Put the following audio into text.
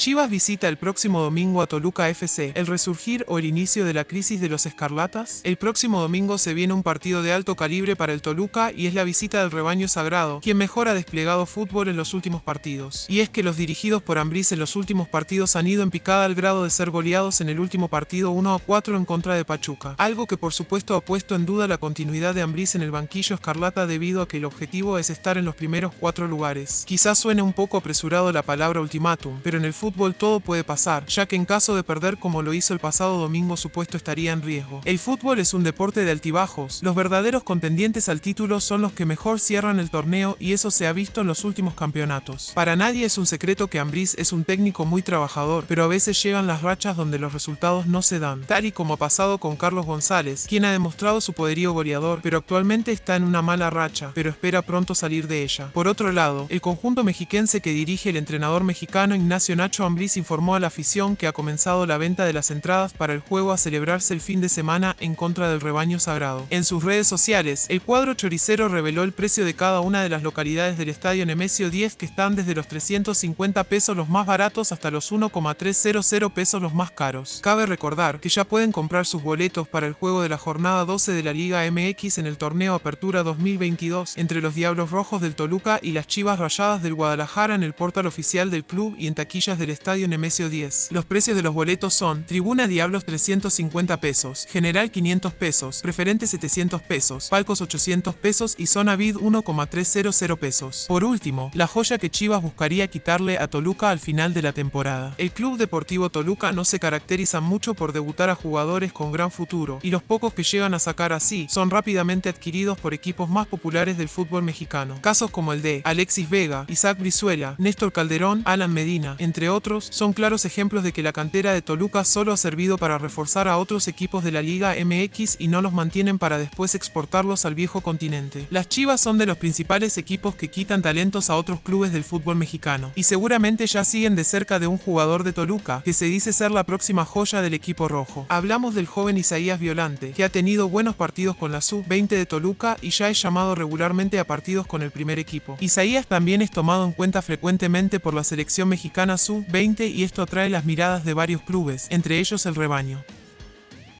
Chivas visita el próximo domingo a Toluca FC. ¿El resurgir o el inicio de la crisis de los escarlatas? El próximo domingo se viene un partido de alto calibre para el Toluca y es la visita del rebaño sagrado, quien mejor ha desplegado fútbol en los últimos partidos. Y es que los dirigidos por Ambriz en los últimos partidos han ido en picada al grado de ser goleados en el último partido 1 a 4 en contra de Pachuca. Algo que por supuesto ha puesto en duda la continuidad de Ambriz en el banquillo escarlata debido a que el objetivo es estar en los primeros cuatro lugares. Quizás suene un poco apresurado la palabra ultimátum, pero en el fútbol fútbol todo puede pasar, ya que en caso de perder como lo hizo el pasado domingo supuesto estaría en riesgo. El fútbol es un deporte de altibajos, los verdaderos contendientes al título son los que mejor cierran el torneo y eso se ha visto en los últimos campeonatos. Para nadie es un secreto que Ambriz es un técnico muy trabajador, pero a veces llegan las rachas donde los resultados no se dan, tal y como ha pasado con Carlos González, quien ha demostrado su poderío goleador, pero actualmente está en una mala racha, pero espera pronto salir de ella. Por otro lado, el conjunto mexiquense que dirige el entrenador mexicano Ignacio Nacho informó a la afición que ha comenzado la venta de las entradas para el juego a celebrarse el fin de semana en contra del rebaño sagrado. En sus redes sociales, el cuadro choricero reveló el precio de cada una de las localidades del estadio Nemesio 10 que están desde los 350 pesos los más baratos hasta los 1,300 pesos los más caros. Cabe recordar que ya pueden comprar sus boletos para el juego de la jornada 12 de la Liga MX en el torneo Apertura 2022 entre los Diablos Rojos del Toluca y las Chivas Rayadas del Guadalajara en el portal oficial del club y en taquillas del Estadio Nemesio 10. Los precios de los boletos son Tribuna Diablos 350 pesos, General 500 pesos, Preferente 700 pesos, Palcos 800 pesos y Zona Vid 1,300 pesos. Por último, la joya que Chivas buscaría quitarle a Toluca al final de la temporada. El Club Deportivo Toluca no se caracteriza mucho por debutar a jugadores con gran futuro, y los pocos que llegan a sacar así son rápidamente adquiridos por equipos más populares del fútbol mexicano. Casos como el de Alexis Vega, Isaac Brizuela, Néstor Calderón, Alan Medina, entre otros son claros ejemplos de que la cantera de Toluca solo ha servido para reforzar a otros equipos de la Liga MX y no los mantienen para después exportarlos al viejo continente. Las Chivas son de los principales equipos que quitan talentos a otros clubes del fútbol mexicano, y seguramente ya siguen de cerca de un jugador de Toluca, que se dice ser la próxima joya del equipo rojo. Hablamos del joven Isaías Violante, que ha tenido buenos partidos con la Sub-20 de Toluca y ya es llamado regularmente a partidos con el primer equipo. Isaías también es tomado en cuenta frecuentemente por la selección mexicana sub 20 y esto atrae las miradas de varios clubes, entre ellos el rebaño.